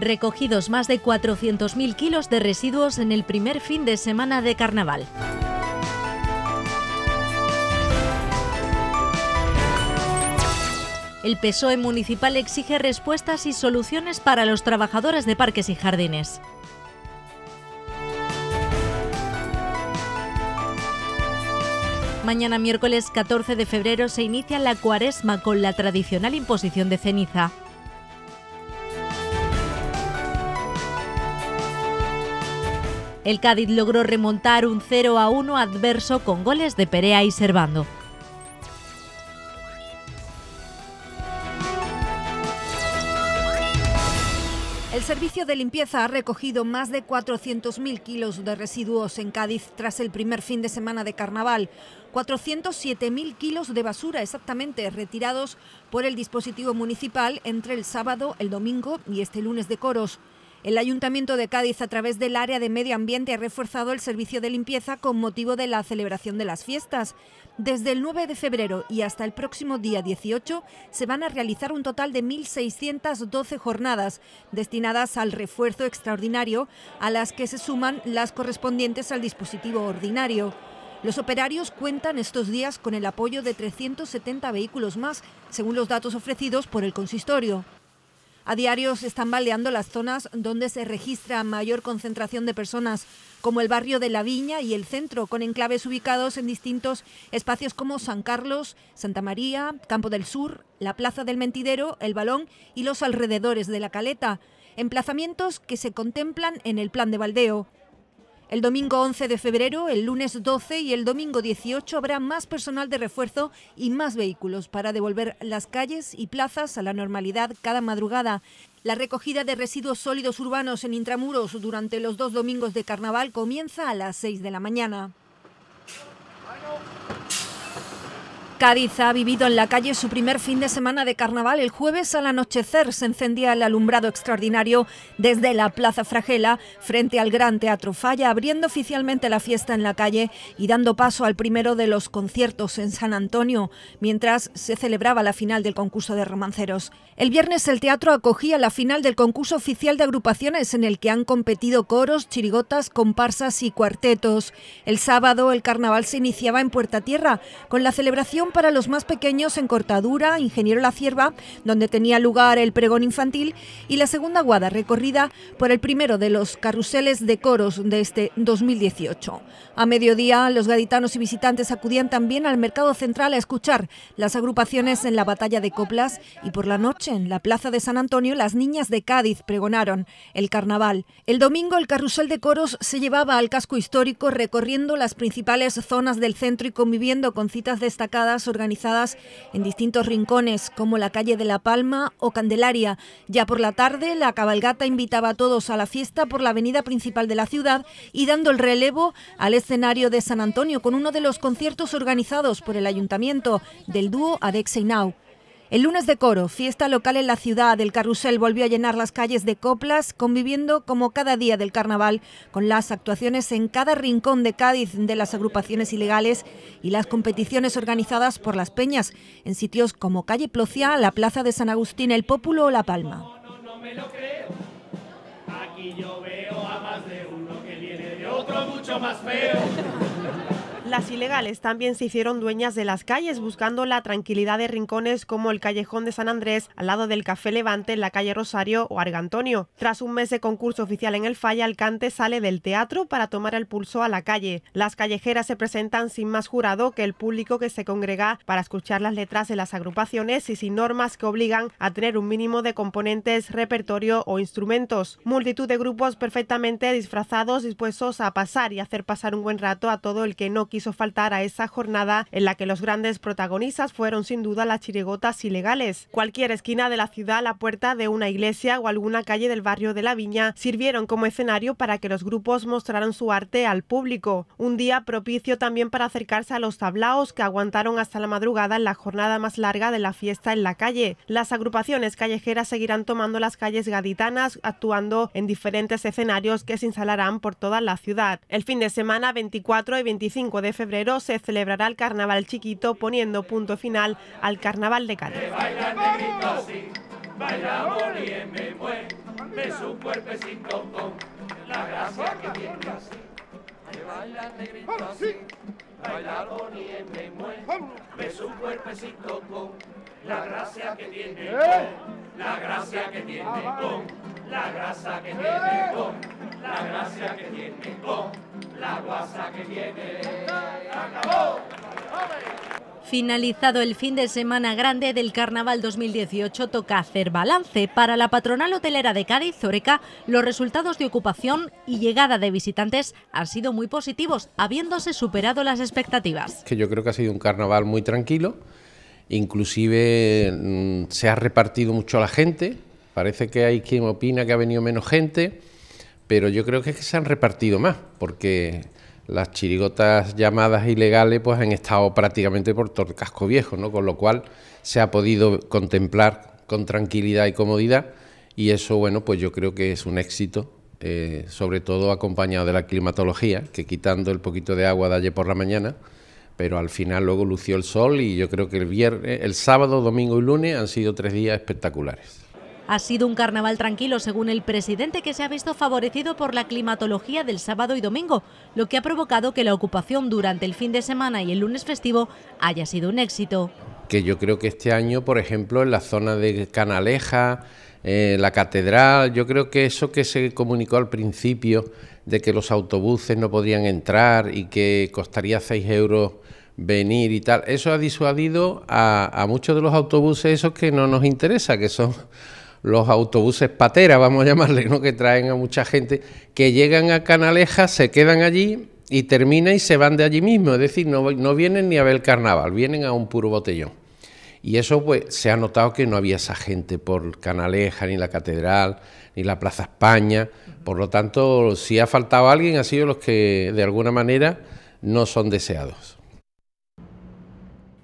recogidos más de 400.000 kilos de residuos en el primer fin de semana de carnaval. El PSOE municipal exige respuestas y soluciones para los trabajadores de parques y jardines. Mañana miércoles 14 de febrero se inicia la cuaresma con la tradicional imposición de ceniza. El Cádiz logró remontar un 0 a 1 adverso con goles de Perea y Servando. El servicio de limpieza ha recogido más de 400.000 kilos de residuos en Cádiz tras el primer fin de semana de carnaval. 407.000 kilos de basura exactamente retirados por el dispositivo municipal entre el sábado, el domingo y este lunes de coros. El Ayuntamiento de Cádiz, a través del área de medio ambiente, ha reforzado el servicio de limpieza con motivo de la celebración de las fiestas. Desde el 9 de febrero y hasta el próximo día 18 se van a realizar un total de 1.612 jornadas destinadas al refuerzo extraordinario, a las que se suman las correspondientes al dispositivo ordinario. Los operarios cuentan estos días con el apoyo de 370 vehículos más, según los datos ofrecidos por el consistorio. A diario se están baleando las zonas donde se registra mayor concentración de personas, como el barrio de La Viña y el centro, con enclaves ubicados en distintos espacios como San Carlos, Santa María, Campo del Sur, la Plaza del Mentidero, El Balón y los alrededores de la Caleta, emplazamientos que se contemplan en el plan de baldeo. El domingo 11 de febrero, el lunes 12 y el domingo 18 habrá más personal de refuerzo y más vehículos para devolver las calles y plazas a la normalidad cada madrugada. La recogida de residuos sólidos urbanos en intramuros durante los dos domingos de carnaval comienza a las 6 de la mañana. Cádiz ha vivido en la calle su primer fin de semana de carnaval. El jueves al anochecer se encendía el alumbrado extraordinario desde la Plaza Fragela frente al Gran Teatro Falla, abriendo oficialmente la fiesta en la calle y dando paso al primero de los conciertos en San Antonio, mientras se celebraba la final del concurso de romanceros. El viernes el teatro acogía la final del concurso oficial de agrupaciones en el que han competido coros, chirigotas, comparsas y cuartetos. El sábado el carnaval se iniciaba en Puerta Tierra con la celebración para los más pequeños en Cortadura, Ingeniero La Cierva, donde tenía lugar el pregón infantil, y la segunda guada recorrida por el primero de los carruseles de coros de este 2018. A mediodía, los gaditanos y visitantes acudían también al mercado central a escuchar las agrupaciones en la batalla de coplas y por la noche en la plaza de San Antonio las niñas de Cádiz pregonaron el carnaval. El domingo el carrusel de coros se llevaba al casco histórico recorriendo las principales zonas del centro y conviviendo con citas destacadas organizadas en distintos rincones, como la calle de La Palma o Candelaria. Ya por la tarde, la cabalgata invitaba a todos a la fiesta por la avenida principal de la ciudad y dando el relevo al escenario de San Antonio con uno de los conciertos organizados por el ayuntamiento del dúo Adexe el lunes de coro, fiesta local en la ciudad, el carrusel volvió a llenar las calles de coplas, conviviendo como cada día del carnaval con las actuaciones en cada rincón de Cádiz de las agrupaciones ilegales y las competiciones organizadas por las peñas en sitios como Calle Plocia, la Plaza de San Agustín, El Pópulo o La Palma. Aquí yo veo a más de uno que viene de otro mucho más las ilegales también se hicieron dueñas de las calles, buscando la tranquilidad de rincones como el callejón de San Andrés, al lado del Café Levante, en la calle Rosario o Argantonio. Tras un mes de concurso oficial en el Falla, Alcante sale del teatro para tomar el pulso a la calle. Las callejeras se presentan sin más jurado que el público que se congrega para escuchar las letras de las agrupaciones y sin normas que obligan a tener un mínimo de componentes, repertorio o instrumentos. Multitud de grupos perfectamente disfrazados, dispuestos a pasar y hacer pasar un buen rato a todo el que no hizo faltar a esa jornada en la que los grandes protagonistas fueron sin duda las chirigotas ilegales. Cualquier esquina de la ciudad, la puerta de una iglesia o alguna calle del barrio de la Viña sirvieron como escenario para que los grupos mostraran su arte al público. Un día propicio también para acercarse a los tablaos que aguantaron hasta la madrugada en la jornada más larga de la fiesta en la calle. Las agrupaciones callejeras seguirán tomando las calles gaditanas, actuando en diferentes escenarios que se instalarán por toda la ciudad. El fin de semana 24 y 25 de de febrero se celebrará el Carnaval Chiquito poniendo punto final al Carnaval de Cádiz. La gracia que tiene, con la gracia que tiene, ah, la gracia que tiene, eh. con la gracia que tiene, con la guasa que tiene. ¡Acabó! Finalizado el fin de semana grande del Carnaval 2018, toca hacer balance para la patronal hotelera de Cádiz, Zoreca. Los resultados de ocupación y llegada de visitantes han sido muy positivos, habiéndose superado las expectativas. Que yo creo que ha sido un carnaval muy tranquilo, inclusive mm, se ha repartido mucho la gente. Parece que hay quien opina que ha venido menos gente pero yo creo que es que se han repartido más, porque las chirigotas llamadas ilegales pues han estado prácticamente por todo el casco viejo, ¿no? Con lo cual se ha podido contemplar con tranquilidad y comodidad y eso, bueno, pues yo creo que es un éxito, eh, sobre todo acompañado de la climatología, que quitando el poquito de agua de ayer por la mañana, pero al final luego lució el sol y yo creo que el viernes, el sábado, domingo y lunes han sido tres días espectaculares. Ha sido un carnaval tranquilo, según el presidente, que se ha visto favorecido por la climatología del sábado y domingo, lo que ha provocado que la ocupación durante el fin de semana y el lunes festivo haya sido un éxito. Que yo creo que este año, por ejemplo, en la zona de Canaleja, eh, la catedral, yo creo que eso que se comunicó al principio de que los autobuses no podían entrar y que costaría 6 euros venir y tal, eso ha disuadido a, a muchos de los autobuses esos que no nos interesa, que son los autobuses patera, vamos a llamarle, ¿no? que traen a mucha gente, que llegan a Canaleja, se quedan allí y terminan y se van de allí mismo. Es decir, no, no vienen ni a ver el carnaval, vienen a un puro botellón. Y eso pues se ha notado que no había esa gente por Canaleja, ni la Catedral, ni la Plaza España. Por lo tanto, si ha faltado alguien, ha sido los que de alguna manera no son deseados.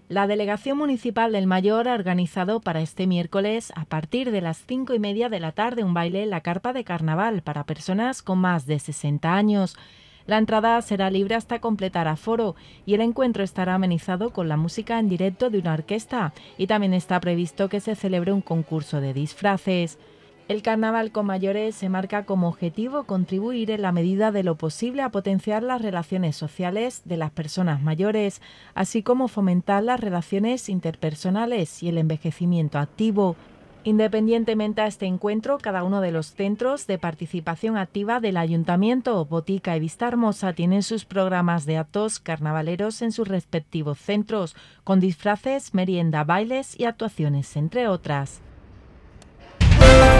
La Delegación Municipal del Mayor ha organizado para este miércoles, a partir de las cinco y media de la tarde, un baile en la carpa de carnaval para personas con más de 60 años. La entrada será libre hasta completar aforo y el encuentro estará amenizado con la música en directo de una orquesta y también está previsto que se celebre un concurso de disfraces. El Carnaval con Mayores se marca como objetivo contribuir en la medida de lo posible a potenciar las relaciones sociales de las personas mayores, así como fomentar las relaciones interpersonales y el envejecimiento activo. Independientemente a este encuentro, cada uno de los centros de participación activa del Ayuntamiento, Botica y Vista Hermosa tienen sus programas de actos carnavaleros en sus respectivos centros, con disfraces, merienda, bailes y actuaciones, entre otras.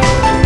Thank you.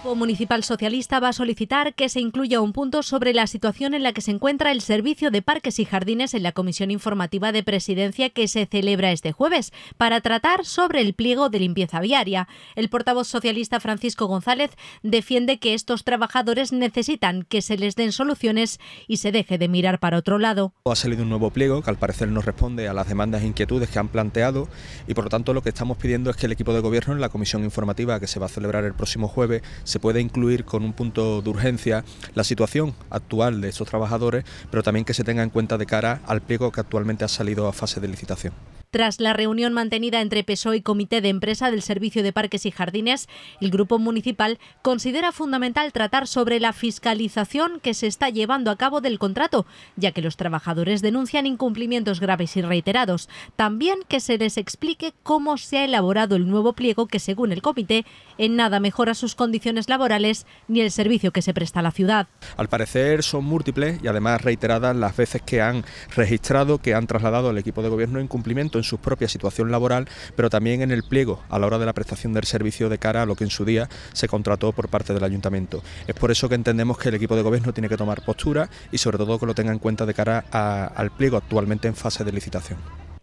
Grupo Municipal Socialista va a solicitar que se incluya un punto sobre la situación en la que se encuentra el Servicio de Parques y Jardines en la Comisión Informativa de Presidencia que se celebra este jueves para tratar sobre el pliego de limpieza viaria. El portavoz socialista Francisco González defiende que estos trabajadores necesitan que se les den soluciones y se deje de mirar para otro lado. Ha salido un nuevo pliego que al parecer no responde a las demandas e inquietudes que han planteado y por lo tanto lo que estamos pidiendo es que el equipo de gobierno en la Comisión Informativa que se va a celebrar el próximo jueves se puede incluir con un punto de urgencia la situación actual de estos trabajadores, pero también que se tenga en cuenta de cara al pliego que actualmente ha salido a fase de licitación. Tras la reunión mantenida entre PSOE y Comité de Empresa del Servicio de Parques y Jardines, el Grupo Municipal considera fundamental tratar sobre la fiscalización que se está llevando a cabo del contrato, ya que los trabajadores denuncian incumplimientos graves y reiterados. También que se les explique cómo se ha elaborado el nuevo pliego que, según el comité, en nada mejora sus condiciones laborales ni el servicio que se presta a la ciudad. Al parecer son múltiples y además reiteradas las veces que han registrado, que han trasladado al equipo de gobierno incumplimientos en su propia situación laboral, pero también en el pliego a la hora de la prestación del servicio de cara a lo que en su día se contrató por parte del ayuntamiento. Es por eso que entendemos que el equipo de gobierno tiene que tomar postura y sobre todo que lo tenga en cuenta de cara al pliego actualmente en fase de licitación.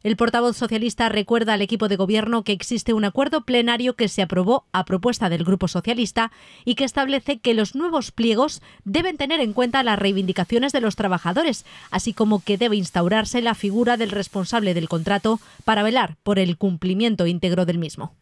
El portavoz socialista recuerda al equipo de gobierno que existe un acuerdo plenario que se aprobó a propuesta del Grupo Socialista y que establece que los nuevos pliegos deben tener en cuenta las reivindicaciones de los trabajadores, así como que debe instaurarse la figura del responsable del contrato para velar por el cumplimiento íntegro del mismo.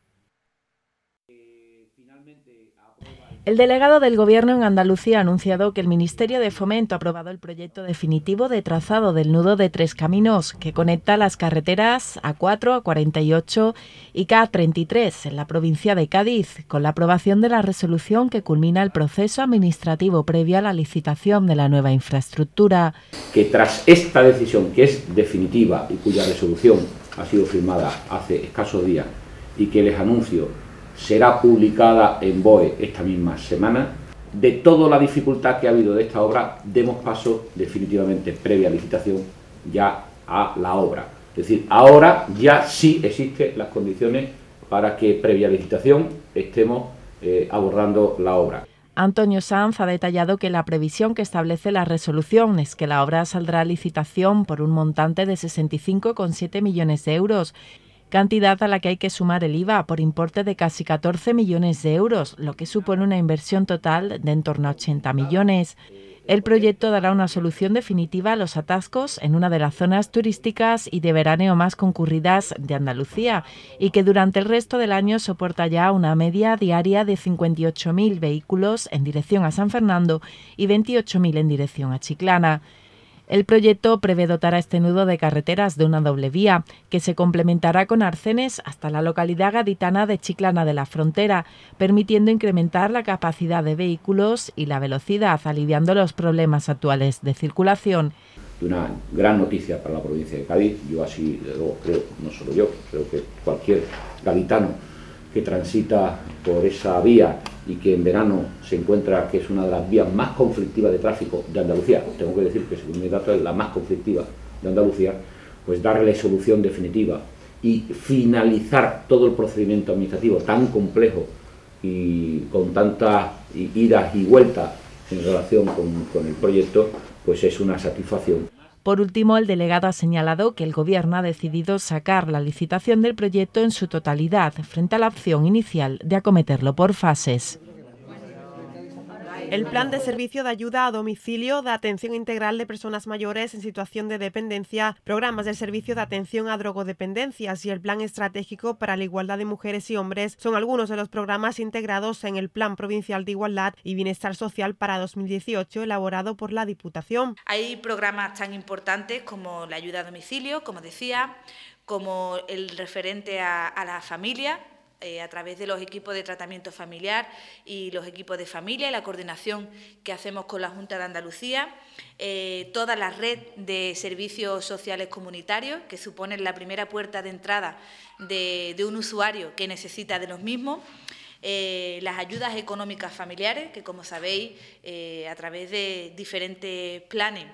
El delegado del Gobierno en Andalucía ha anunciado que el Ministerio de Fomento ha aprobado el proyecto definitivo de trazado del nudo de tres caminos que conecta las carreteras A4, A48 y K33 en la provincia de Cádiz, con la aprobación de la resolución que culmina el proceso administrativo previo a la licitación de la nueva infraestructura. Que tras esta decisión, que es definitiva y cuya resolución ha sido firmada hace escasos días y que les anuncio será publicada en BOE esta misma semana. De toda la dificultad que ha habido de esta obra, demos paso definitivamente previa licitación ya a la obra. Es decir, ahora ya sí existen las condiciones para que previa licitación estemos eh, abordando la obra. Antonio Sanz ha detallado que la previsión que establece la resolución es que la obra saldrá a licitación por un montante de 65,7 millones de euros cantidad a la que hay que sumar el IVA por importe de casi 14 millones de euros, lo que supone una inversión total de en torno a 80 millones. El proyecto dará una solución definitiva a los atascos en una de las zonas turísticas y de veraneo más concurridas de Andalucía y que durante el resto del año soporta ya una media diaria de 58.000 vehículos en dirección a San Fernando y 28.000 en dirección a Chiclana. El proyecto prevé dotar a este nudo de carreteras de una doble vía, que se complementará con arcenes hasta la localidad gaditana de Chiclana de la Frontera, permitiendo incrementar la capacidad de vehículos y la velocidad, aliviando los problemas actuales de circulación una gran noticia para la provincia de Cádiz. Yo así, luego, creo, no solo yo, creo que cualquier gaditano que transita por esa vía y que en verano se encuentra que es una de las vías más conflictivas de tráfico de Andalucía, tengo que decir que según mi dato es la más conflictiva de Andalucía, pues darle solución definitiva y finalizar todo el procedimiento administrativo tan complejo y con tantas idas y vueltas en relación con, con el proyecto, pues es una satisfacción. Por último, el delegado ha señalado que el Gobierno ha decidido sacar la licitación del proyecto en su totalidad, frente a la opción inicial de acometerlo por fases. El plan de servicio de ayuda a domicilio, de atención integral de personas mayores en situación de dependencia, programas del servicio de atención a drogodependencias y el plan estratégico para la igualdad de mujeres y hombres son algunos de los programas integrados en el Plan Provincial de Igualdad y Bienestar Social para 2018 elaborado por la Diputación. Hay programas tan importantes como la ayuda a domicilio, como decía, como el referente a la familia, eh, a través de los equipos de tratamiento familiar y los equipos de familia y la coordinación que hacemos con la Junta de Andalucía, eh, toda la red de servicios sociales comunitarios, que suponen la primera puerta de entrada de, un usuario que necesita de los mismos. Eh, las ayudas económicas familiares, que como sabéis, a través de diferentes planes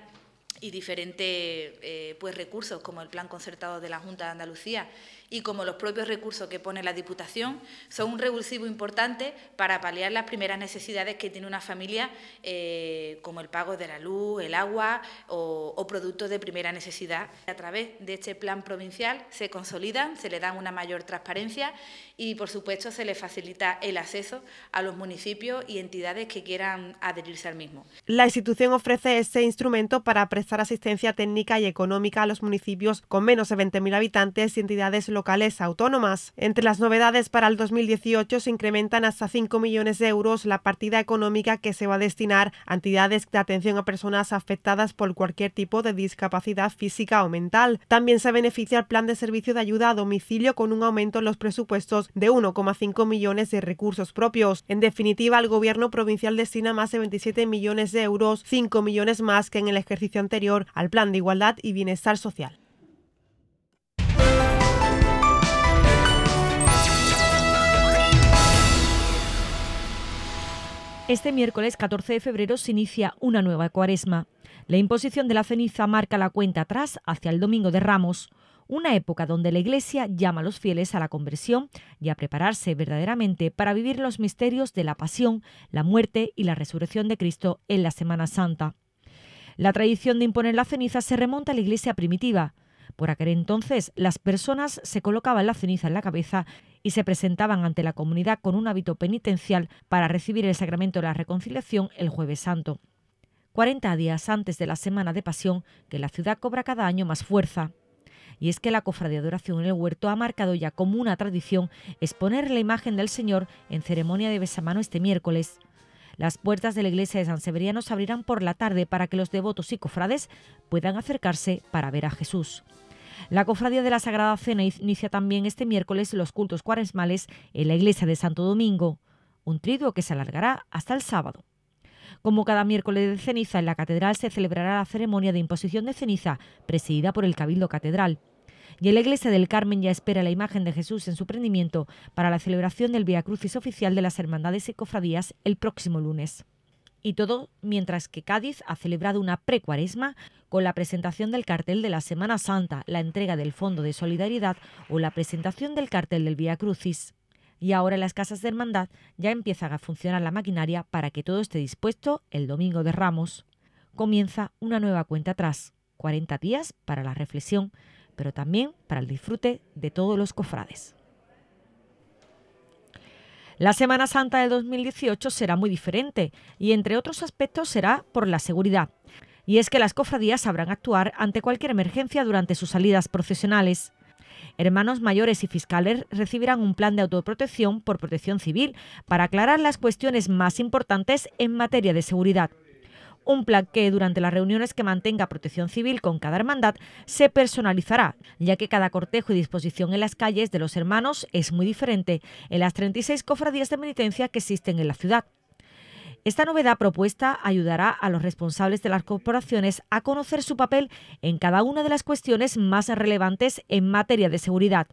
y diferentes pues, recursos, como el Plan Concertado de la Junta de Andalucía y como los propios recursos que pone la Diputación, son un revulsivo importante para paliar las primeras necesidades que tiene una familia, eh, como el pago de la luz, el agua o, productos de primera necesidad. A través de este plan provincial se consolidan, se le dan una mayor transparencia y, por supuesto, se le facilita el acceso a los municipios y entidades que quieran adherirse al mismo. La institución ofrece este instrumento para prestar asistencia técnica y económica a los municipios con menos de 20.000 habitantes y entidades locales locales autónomas. Entre las novedades para el 2018 se incrementan hasta 5 millones de euros la partida económica que se va a destinar a entidades de atención a personas afectadas por cualquier tipo de discapacidad física o mental. También se beneficia el plan de servicio de ayuda a domicilio con un aumento en los presupuestos de 1,5 millones de recursos propios. En definitiva, el gobierno provincial destina más de 27 millones de euros, 5 millones más que en el ejercicio anterior al plan de igualdad y bienestar social. Este miércoles 14 de febrero se inicia una nueva cuaresma. La imposición de la ceniza marca la cuenta atrás hacia el Domingo de Ramos, una época donde la Iglesia llama a los fieles a la conversión y a prepararse verdaderamente para vivir los misterios de la pasión, la muerte y la resurrección de Cristo en la Semana Santa. La tradición de imponer la ceniza se remonta a la Iglesia primitiva. Por aquel entonces las personas se colocaban la ceniza en la cabeza y se presentaban ante la comunidad con un hábito penitencial para recibir el sacramento de la reconciliación el jueves santo. 40 días antes de la Semana de Pasión, que la ciudad cobra cada año más fuerza. Y es que la cofradía de adoración en el huerto ha marcado ya como una tradición exponer la imagen del Señor en ceremonia de besamano este miércoles. Las puertas de la iglesia de San Severiano se abrirán por la tarde para que los devotos y cofrades puedan acercarse para ver a Jesús. La Cofradía de la Sagrada Cena inicia también este miércoles los cultos cuaresmales en la iglesia de Santo Domingo, un triduo que se alargará hasta el sábado. Como cada miércoles de ceniza, en la catedral se celebrará la ceremonia de imposición de ceniza, presidida por el Cabildo Catedral. Y en la iglesia del Carmen ya espera la imagen de Jesús en su prendimiento para la celebración del Via Crucis oficial de las Hermandades y Cofradías el próximo lunes. Y todo mientras que Cádiz ha celebrado una precuaresma con la presentación del cartel de la Semana Santa, la entrega del Fondo de Solidaridad o la presentación del cartel del Vía Crucis. Y ahora en las casas de hermandad ya empiezan a funcionar la maquinaria para que todo esté dispuesto el domingo de Ramos. Comienza una nueva cuenta atrás, 40 días para la reflexión, pero también para el disfrute de todos los cofrades. La Semana Santa de 2018 será muy diferente y entre otros aspectos será por la seguridad. Y es que las cofradías sabrán actuar ante cualquier emergencia durante sus salidas procesionales. Hermanos mayores y fiscales recibirán un plan de autoprotección por protección civil para aclarar las cuestiones más importantes en materia de seguridad. Un plan que durante las reuniones que mantenga protección civil con cada hermandad se personalizará, ya que cada cortejo y disposición en las calles de los hermanos es muy diferente en las 36 cofradías de penitencia que existen en la ciudad. Esta novedad propuesta ayudará a los responsables de las corporaciones a conocer su papel en cada una de las cuestiones más relevantes en materia de seguridad.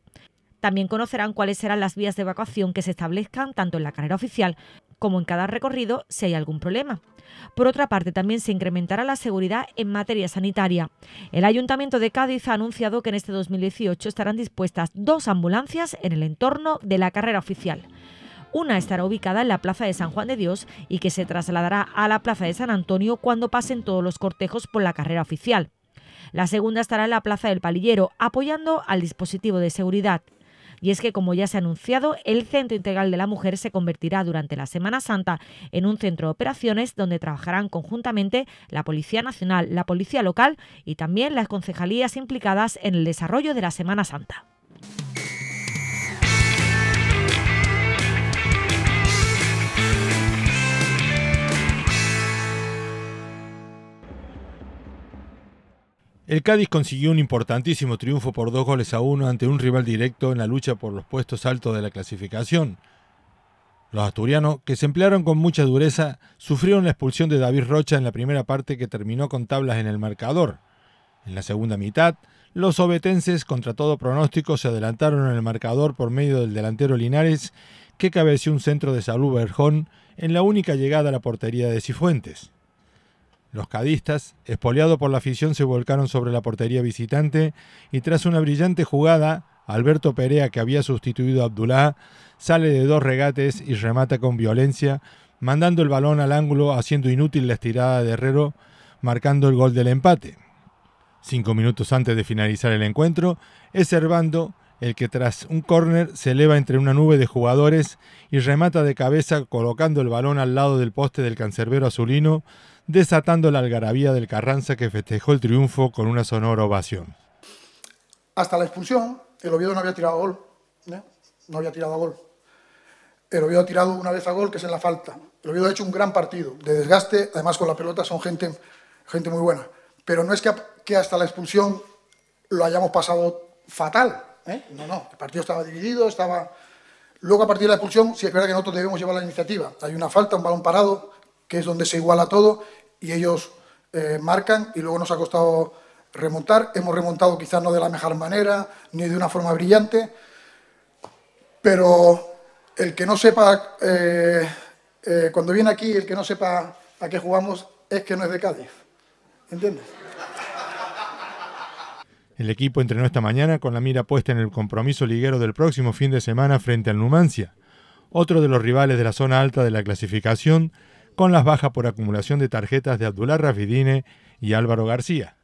También conocerán cuáles serán las vías de evacuación que se establezcan tanto en la carrera oficial como en cada recorrido si hay algún problema. Por otra parte, también se incrementará la seguridad en materia sanitaria. El Ayuntamiento de Cádiz ha anunciado que en este 2018 estarán dispuestas dos ambulancias en el entorno de la carrera oficial. Una estará ubicada en la Plaza de San Juan de Dios y que se trasladará a la Plaza de San Antonio cuando pasen todos los cortejos por la carrera oficial. La segunda estará en la Plaza del Palillero, apoyando al dispositivo de seguridad. Y es que, como ya se ha anunciado, el Centro Integral de la Mujer se convertirá durante la Semana Santa en un centro de operaciones donde trabajarán conjuntamente la Policía Nacional, la Policía Local y también las concejalías implicadas en el desarrollo de la Semana Santa. El Cádiz consiguió un importantísimo triunfo por dos goles a uno ante un rival directo en la lucha por los puestos altos de la clasificación. Los asturianos, que se emplearon con mucha dureza, sufrieron la expulsión de David Rocha en la primera parte que terminó con tablas en el marcador. En la segunda mitad, los obetenses, contra todo pronóstico, se adelantaron en el marcador por medio del delantero Linares, que cabeció un centro de Salud Berjón en la única llegada a la portería de Cifuentes. Los cadistas, espoleados por la afición, se volcaron sobre la portería visitante y tras una brillante jugada, Alberto Perea, que había sustituido a Abdullah, sale de dos regates y remata con violencia, mandando el balón al ángulo, haciendo inútil la estirada de Herrero, marcando el gol del empate. Cinco minutos antes de finalizar el encuentro, es Servando el que tras un córner se eleva entre una nube de jugadores y remata de cabeza colocando el balón al lado del poste del cancerbero azulino, desatando la algarabía del Carranza que festejó el triunfo con una sonora ovación. Hasta la expulsión, el Oviedo no había tirado gol. ¿eh? No había tirado a gol. El Oviedo ha tirado una vez a gol, que es en la falta. El Oviedo ha hecho un gran partido, de desgaste, además con la pelota son gente, gente muy buena. Pero no es que, hasta la expulsión lo hayamos pasado fatal. ¿eh? No, no, el partido estaba dividido, estaba... Luego, a partir de la expulsión, sí es verdad que nosotros debemos llevar la iniciativa. Hay una falta, un balón parado, que es donde se iguala todo y ellos eh, marcan y luego nos ha costado remontar. Hemos remontado quizás no de la mejor manera, ni de una forma brillante, pero el que no sepa, eh, eh, cuando viene aquí, el que no sepa a qué jugamos es que no es de Cádiz. ¿Entiendes? El equipo entrenó esta mañana con la mira puesta en el compromiso liguero del próximo fin de semana frente al Numancia, otro de los rivales de la zona alta de la clasificación con las bajas por acumulación de tarjetas de Abdullah Rafidine y Álvaro García.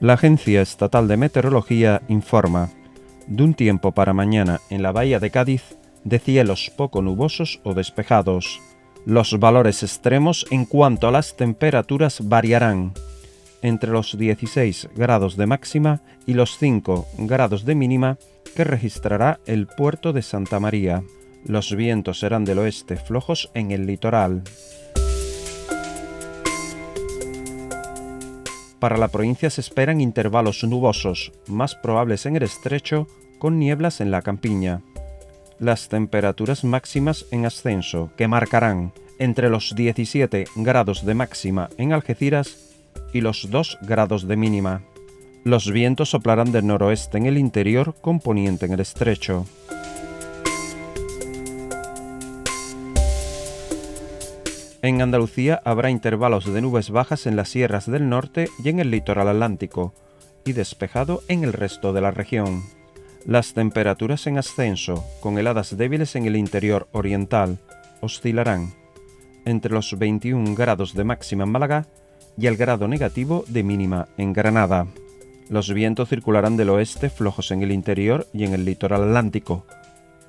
La Agencia Estatal de Meteorología informa de un tiempo para mañana en la bahía de Cádiz de cielos poco nubosos o despejados. Los valores extremos en cuanto a las temperaturas variarán entre los 16 grados de máxima y los 5 grados de mínima que registrará el puerto de Santa María. Los vientos serán del oeste flojos en el litoral. Para la provincia se esperan intervalos nubosos, más probables en el estrecho, con nieblas en la campiña. Las temperaturas máximas en ascenso, que marcarán entre los 17 grados de máxima en Algeciras y los 2 grados de mínima. Los vientos soplarán del noroeste en el interior con poniente en el estrecho. En Andalucía habrá intervalos de nubes bajas en las sierras del norte y en el litoral atlántico, y despejado en el resto de la región. Las temperaturas en ascenso, con heladas débiles en el interior oriental, oscilarán entre los 21 grados de máxima en Málaga y el grado negativo de mínima en Granada. Los vientos circularán del oeste flojos en el interior y en el litoral atlántico,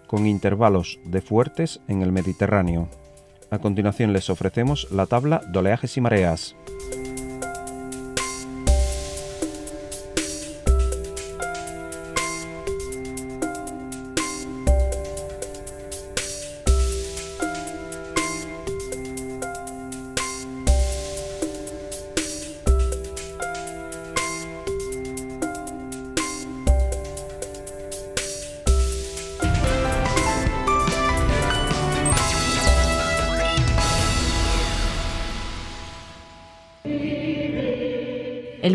con intervalos de fuertes en el Mediterráneo. A continuación les ofrecemos la tabla de oleajes y mareas.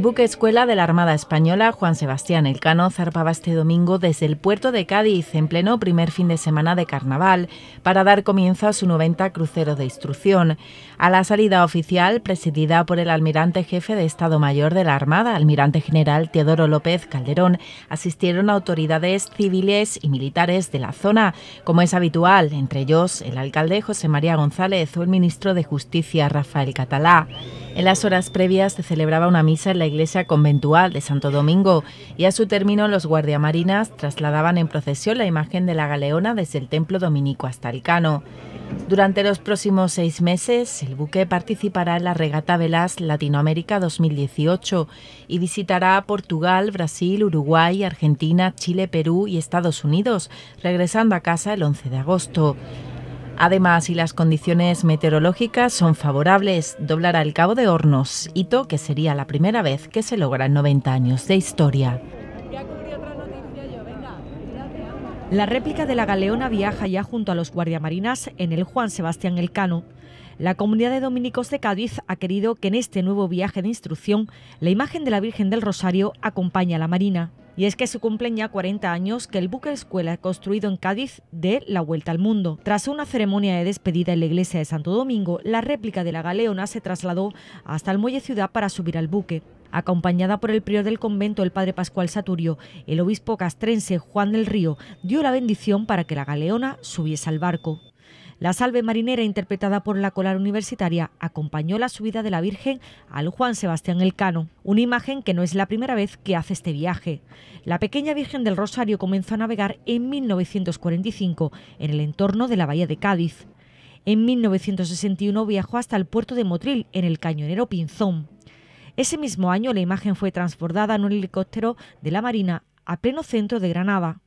buque escuela de la Armada Española Juan Sebastián Elcano zarpaba este domingo desde el puerto de Cádiz en pleno primer fin de semana de carnaval para dar comienzo a su 90 crucero de instrucción. A la salida oficial, presidida por el almirante jefe de Estado Mayor de la Armada, almirante general Teodoro López Calderón, asistieron autoridades civiles y militares de la zona, como es habitual, entre ellos el alcalde José María González o el ministro de Justicia Rafael Catalá. En las horas previas se celebraba una misa en la iglesia conventual de Santo Domingo y a su término los guardiamarinas trasladaban en procesión la imagen de la galeona desde el templo dominico hasta el Cano. Durante los próximos seis meses, el buque participará en la regata Velas Latinoamérica 2018 y visitará Portugal, Brasil, Uruguay, Argentina, Chile, Perú y Estados Unidos, regresando a casa el 11 de agosto. Además, si las condiciones meteorológicas son favorables, doblará el Cabo de Hornos, hito que sería la primera vez que se logra en 90 años de historia. La réplica de la galeona viaja ya junto a los guardiamarinas en el Juan Sebastián Elcano. La comunidad de dominicos de Cádiz ha querido que en este nuevo viaje de instrucción la imagen de la Virgen del Rosario acompañe a la Marina. Y es que se cumplen ya 40 años que el buque escuela construido en Cádiz de la vuelta al mundo. Tras una ceremonia de despedida en la iglesia de Santo Domingo, la réplica de la galeona se trasladó hasta el muelle ciudad para subir al buque. Acompañada por el prior del convento, el padre Pascual Saturio, el obispo castrense Juan del Río dio la bendición para que la galeona subiese al barco. La salve marinera interpretada por la colar universitaria acompañó la subida de la Virgen al Juan Sebastián Elcano, una imagen que no es la primera vez que hace este viaje. La pequeña Virgen del Rosario comenzó a navegar en 1945 en el entorno de la bahía de Cádiz. En 1961 viajó hasta el puerto de Motril, en el cañonero Pinzón. Ese mismo año la imagen fue transbordada en un helicóptero de la Marina a pleno centro de Granada.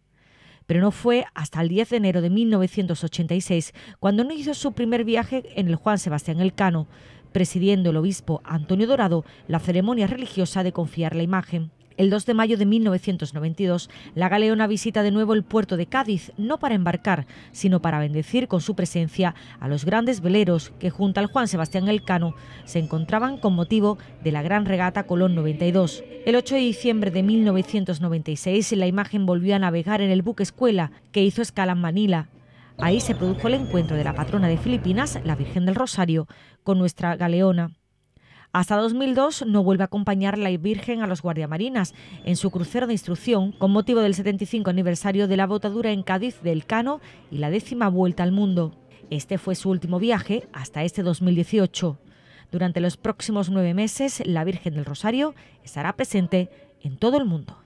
Pero no fue hasta el 10 de enero de 1986 cuando no hizo su primer viaje en el Juan Sebastián Elcano, presidiendo el obispo Antonio Dorado la ceremonia religiosa de confiar la imagen. El 2 de mayo de 1992, la galeona visita de nuevo el puerto de Cádiz, no para embarcar, sino para bendecir con su presencia a los grandes veleros que junto al Juan Sebastián Elcano se encontraban con motivo de la gran regata Colón 92. El 8 de diciembre de 1996, la imagen volvió a navegar en el buque escuela que hizo escala en Manila, Ahí se produjo el encuentro de la patrona de Filipinas, la Virgen del Rosario, con nuestra galeona. Hasta 2002 no vuelve a acompañar la Virgen a los guardiamarinas en su crucero de instrucción con motivo del 75 aniversario de la botadura en Cádiz del Cano y la décima vuelta al mundo. Este fue su último viaje hasta este 2018. Durante los próximos nueve meses, la Virgen del Rosario estará presente en todo el mundo.